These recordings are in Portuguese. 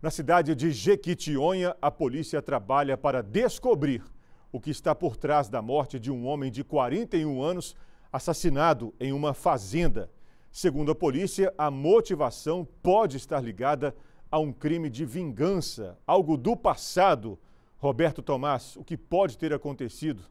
Na cidade de Jequitinhonha, a polícia trabalha para descobrir o que está por trás da morte de um homem de 41 anos assassinado em uma fazenda. Segundo a polícia, a motivação pode estar ligada a um crime de vingança, algo do passado. Roberto Tomás, o que pode ter acontecido?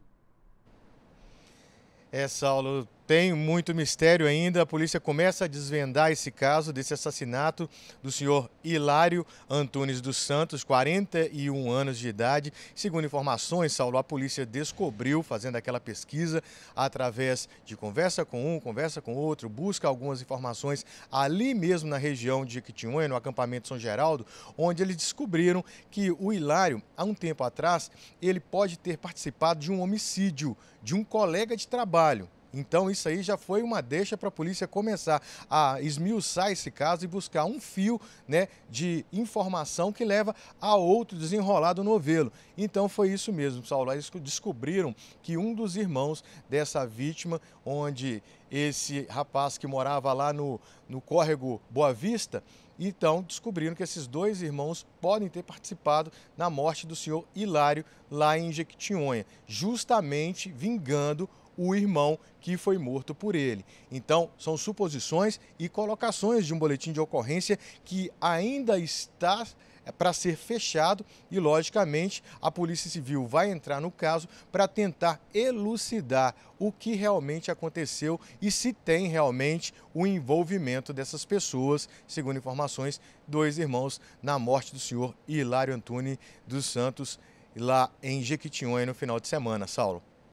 É, Saulo, tem muito mistério ainda. A polícia começa a desvendar esse caso desse assassinato do senhor Hilário Antunes dos Santos, 41 anos de idade. Segundo informações, Saulo, a polícia descobriu, fazendo aquela pesquisa através de conversa com um, conversa com outro, busca algumas informações ali mesmo na região de Iquitinhonha, no acampamento São Geraldo, onde eles descobriram que o Hilário, há um tempo atrás, ele pode ter participado de um homicídio de um colega de trabalho então isso aí já foi uma deixa para a polícia começar a esmiuçar esse caso e buscar um fio né, de informação que leva a outro desenrolado novelo. Então foi isso mesmo, pessoal. eles descobriram que um dos irmãos dessa vítima, onde esse rapaz que morava lá no, no córrego Boa Vista. Então descobriram que esses dois irmãos podem ter participado na morte do senhor Hilário lá em Jequitinhonha, justamente vingando o irmão que foi morto por ele. Então, são suposições e colocações de um boletim de ocorrência que ainda está é para ser fechado e, logicamente, a Polícia Civil vai entrar no caso para tentar elucidar o que realmente aconteceu e se tem realmente o envolvimento dessas pessoas, segundo informações, dois irmãos na morte do senhor Hilário Antunes dos Santos lá em Jequitinhonha no final de semana, Saulo.